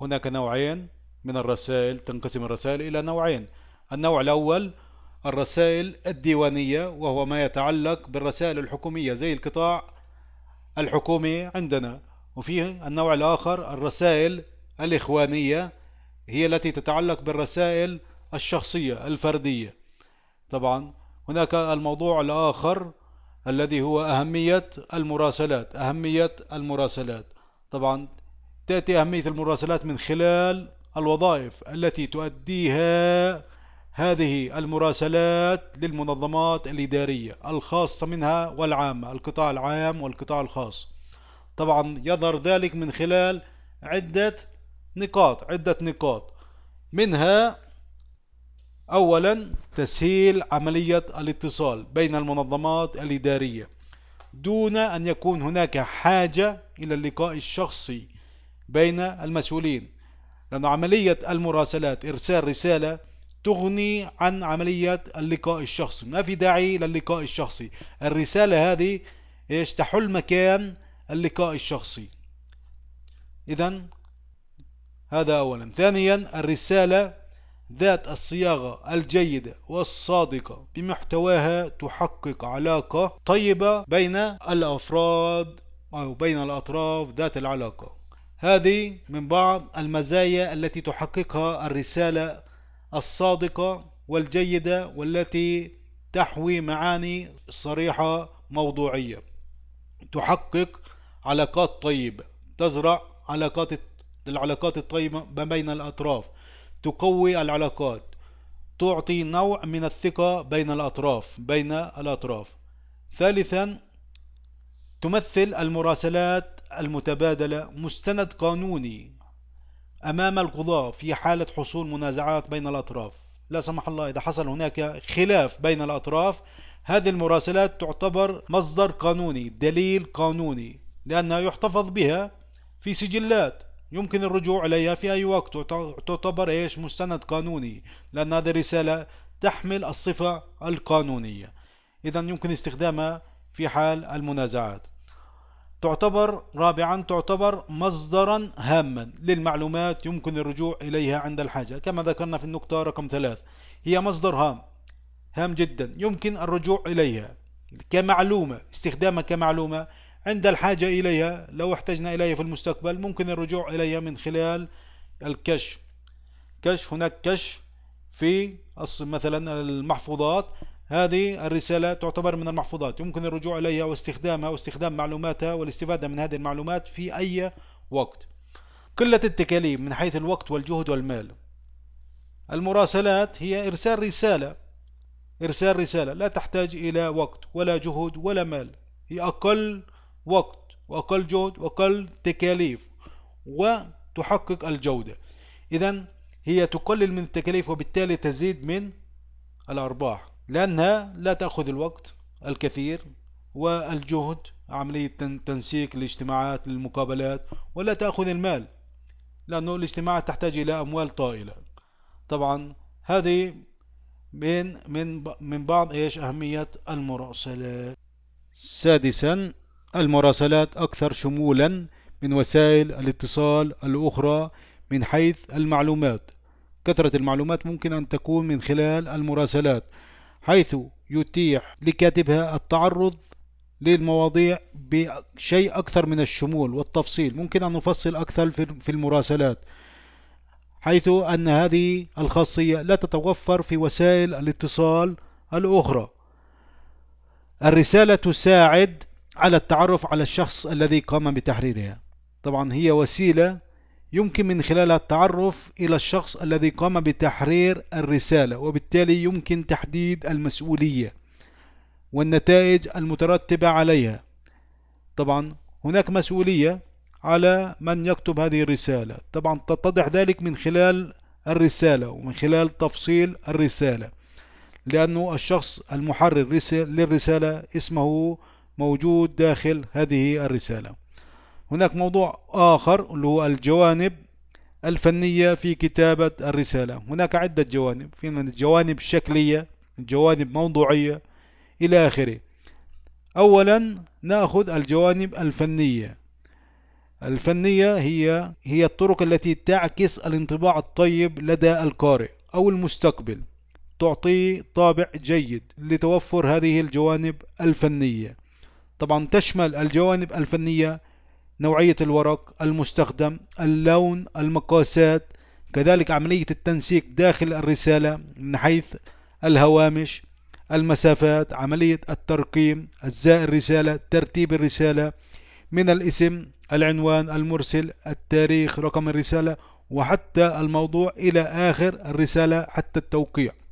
هناك نوعين من الرسائل تنقسم الرسائل إلى نوعين النوع الأول الرسائل الديوانية وهو ما يتعلق بالرسائل الحكومية زي القطاع الحكومي عندنا وفيه النوع الآخر الرسائل الإخوانية هي التي تتعلق بالرسائل الشخصية الفردية طبعا هناك الموضوع الآخر الذي هو أهمية المراسلات أهمية المراسلات طبعا تأتي أهمية المراسلات من خلال الوظائف التي تؤديها هذه المراسلات للمنظمات الإدارية الخاصة منها والعامة القطاع العام والقطاع الخاص طبعا يظهر ذلك من خلال عدة نقاط عدة نقاط منها أولا تسهيل عملية الاتصال بين المنظمات الإدارية دون أن يكون هناك حاجة إلى اللقاء الشخصي بين المسؤولين لأن عملية المراسلات إرسال رسالة تغني عن عملية اللقاء الشخصي ما في داعي للقاء الشخصي الرسالة هذه إيش تحل مكان اللقاء الشخصي إذا هذا أولا ثانيا الرسالة ذات الصياغة الجيدة والصادقة بمحتواها تحقق علاقة طيبة بين الأفراد أو بين الأطراف ذات العلاقة هذه من بعض المزايا التي تحققها الرسالة الصادقة والجيدة والتي تحوي معاني صريحة موضوعية تحقق علاقات طيبة تزرع علاقات العلاقات الطيبة ما بين الأطراف تقوي العلاقات تعطي نوع من الثقة بين الأطراف بين الأطراف ثالثا تمثل المراسلات المتبادلة مستند قانوني أمام القضاة في حالة حصول منازعات بين الأطراف لا سمح الله إذا حصل هناك خلاف بين الأطراف هذه المراسلات تعتبر مصدر قانوني دليل قانوني لأنها يحتفظ بها في سجلات يمكن الرجوع إليها في أي وقت تعتبر إيش مستند قانوني لأن هذه الرسالة تحمل الصفة القانونية إذا يمكن استخدامها في حال المنازعات تعتبر رابعا تعتبر مصدرا هاما للمعلومات يمكن الرجوع إليها عند الحاجة كما ذكرنا في النقطة رقم ثلاث هي مصدر هام هام جدا يمكن الرجوع إليها كمعلومة استخدامها كمعلومة عند الحاجة إليها لو احتجنا إليها في المستقبل ممكن الرجوع إليها من خلال الكشف كشف هناك كشف في مثلا المحفوظات هذه الرسالة تعتبر من المحفوظات يمكن الرجوع إليها واستخدامها واستخدام معلوماتها والاستفادة من هذه المعلومات في أي وقت قلة التكاليف من حيث الوقت والجهد والمال المراسلات هي إرسال رسالة إرسال رسالة لا تحتاج إلى وقت ولا جهد ولا مال هي أقل وقت وأقل جهد وأقل تكاليف وتحقق الجودة إذا هي تقلل من التكاليف وبالتالي تزيد من الأرباح لأنها لا تأخذ الوقت الكثير والجهد عملية تنسيق الاجتماعات للمقابلات ولا تأخذ المال لأنه الاجتماعات تحتاج إلى أموال طائلة طبعا هذه من من من بعض ايش أهمية المراسلات سادسا المراسلات أكثر شمولا من وسائل الاتصال الأخرى من حيث المعلومات كثرة المعلومات ممكن أن تكون من خلال المراسلات حيث يتيح لكاتبها التعرض للمواضيع بشيء أكثر من الشمول والتفصيل ممكن أن نفصل أكثر في المراسلات حيث أن هذه الخاصية لا تتوفر في وسائل الاتصال الأخرى الرسالة تساعد على التعرف على الشخص الذي قام بتحريرها طبعا هي وسيلة يمكن من خلالها التعرف إلى الشخص الذي قام بتحرير الرسالة وبالتالي يمكن تحديد المسؤولية والنتائج المترتبة عليها طبعا هناك مسؤولية على من يكتب هذه الرسالة طبعا تتضح ذلك من خلال الرسالة ومن خلال تفصيل الرسالة لأنه الشخص المحرر للرسالة اسمه موجود داخل هذه الرسالة هناك موضوع آخر اللي هو الجوانب الفنية في كتابة الرسالة هناك عدة جوانب في الجوانب الشكلية الجوانب موضوعية إلى آخره أولا نأخذ الجوانب الفنية الفنية هي هي الطرق التي تعكس الانطباع الطيب لدى القارئ أو المستقبل تعطيه طابع جيد لتوفر هذه الجوانب الفنية طبعا تشمل الجوانب الفنية نوعية الورق المستخدم اللون المقاسات كذلك عملية التنسيق داخل الرسالة من حيث الهوامش المسافات عملية الترقيم أجزاء الرسالة ترتيب الرسالة من الاسم العنوان المرسل التاريخ رقم الرسالة وحتى الموضوع إلى آخر الرسالة حتى التوقيع